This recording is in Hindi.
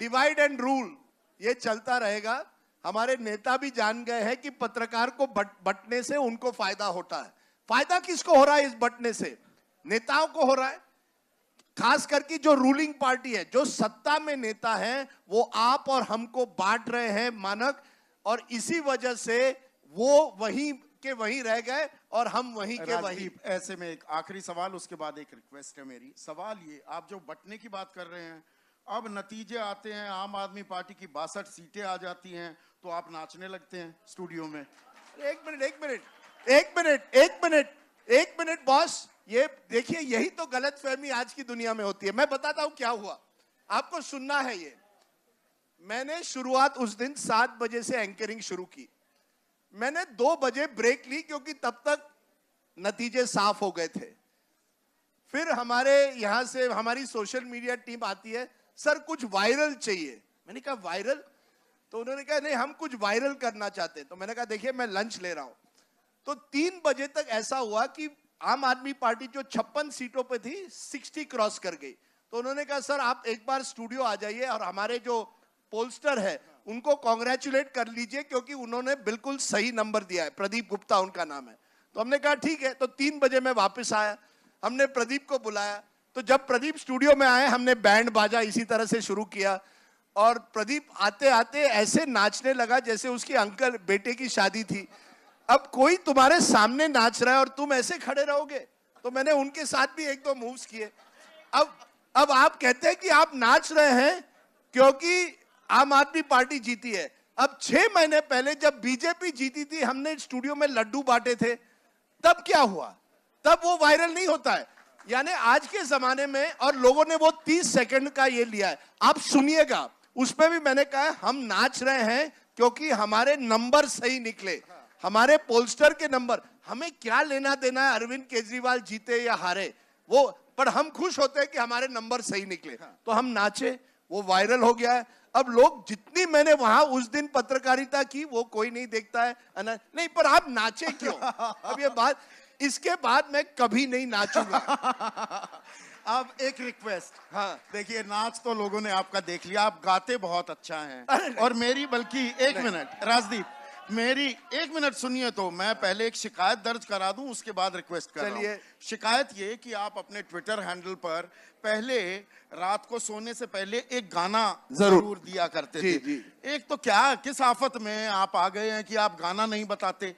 डिवाइड एंड रूल ये चलता रहेगा हमारे नेता भी जान गए हैं कि पत्रकार को बट, बटने से उनको फायदा होता है फायदा किसको हो रहा है इस बटने से नेताओं को हो रहा है खास करके जो रूलिंग पार्टी है जो सत्ता में नेता है वो आप और हमको बांट रहे हैं मानक और इसी वजह से वो वहीं के वहीं रह गए और हम वहीं के वहीं ऐसे में एक आखिरी सवाल उसके बाद एक रिक्वेस्ट है मेरी सवाल ये आप जो बटने की बात कर रहे हैं अब नतीजे आते हैं आम आदमी पार्टी की बासठ सीटें आ जाती हैं तो आप नाचने लगते हैं स्टूडियो में एक मिनट एक मिनट एक मिनट एक मिनट एक मिनट बॉस ये देखिए यही तो गलत फहमी आज की दुनिया में होती है मैं बताता हूं क्या हुआ आपको सुनना है ये मैंने शुरुआत उस दिन सात बजे से एंकरिंग शुरू की मैंने दो बजे ब्रेक ली क्योंकि तब तक नतीजे साफ हो गए थे फिर हमारे यहां से हमारी सोशल मीडिया टीम आती है सर कुछ वायरल चाहिए मैंने कहा वायरल तो उन्होंने कहा नहीं हम कुछ वायरल करना चाहते हैं तो मैंने कहा देखिए मैं लंच ले रहा हूं तो तीन बजे तक ऐसा हुआ कि आम आदमी पार्टी जो छप्पन सीटों पे थी सिक्सटी क्रॉस कर गई तो उन्होंने कहा सर आप एक बार स्टूडियो आ जाइए और हमारे जो पोलस्टर है उनको कॉन्ग्रेचुलेट कर लीजिए क्योंकि उन्होंने बिल्कुल सही नंबर दिया है प्रदीप गुप्ता उनका नाम है तो हमने कहा ठीक है तो तीन बजे मैं वापस आया हमने प्रदीप को बुलाया तो जब प्रदीप स्टूडियो में आए हमने बैंड बाजा इसी तरह से शुरू किया और प्रदीप आते आते ऐसे नाचने लगा जैसे उसकी अंकल बेटे की शादी थी अब कोई तुम्हारे सामने नाच रहा है और तुम ऐसे खड़े रहोगे तो मैंने उनके साथ भी एक दो मूव्स किए अब अब आप कहते हैं कि आप नाच रहे हैं क्योंकि आम आदमी पार्टी जीती है अब छह महीने पहले जब बीजेपी जीती थी हमने स्टूडियो में लड्डू बांटे थे तब क्या हुआ तब वो वायरल नहीं होता है यानी आज के जमाने में और लोगों ने वो तीस सेकंड का ये लिया है आप सुनिएगा उसमें भी मैंने कहा है, हम नाच रहे हैं क्योंकि हमारे नंबर सही निकले हमारे पोलस्टर के नंबर हमें क्या लेना देना है अरविंद केजरीवाल जीते या हारे वो पर हम खुश होते हैं कि हमारे नंबर सही निकले हाँ। तो हम नाचे वो वायरल हो गया है अब लोग जितनी मैंने वहां उस दिन पत्रकारिता की वो कोई नहीं देखता है नहीं पर आप नाचे क्यों अब ये बात इसके बाद मैं कभी नहीं नाचूंगा अब एक रिक्वेस्ट हाँ देखिए नाच तो लोगों ने आपका देख लिया आप गाते बहुत अच्छा हैं और मेरी बल्कि एक मिनट राजदीप मेरी एक मिनट सुनिए तो मैं पहले एक शिकायत दर्ज करा दूं उसके बाद रिक्वेस्ट कर चलिए शिकायत ये कि आप अपने ट्विटर हैंडल पर पहले रात को सोने से पहले एक गाना जरूर, जरूर दिया करते जी, थे जी। एक तो क्या किस आफत में आप आ गए हैं कि आप गाना नहीं बताते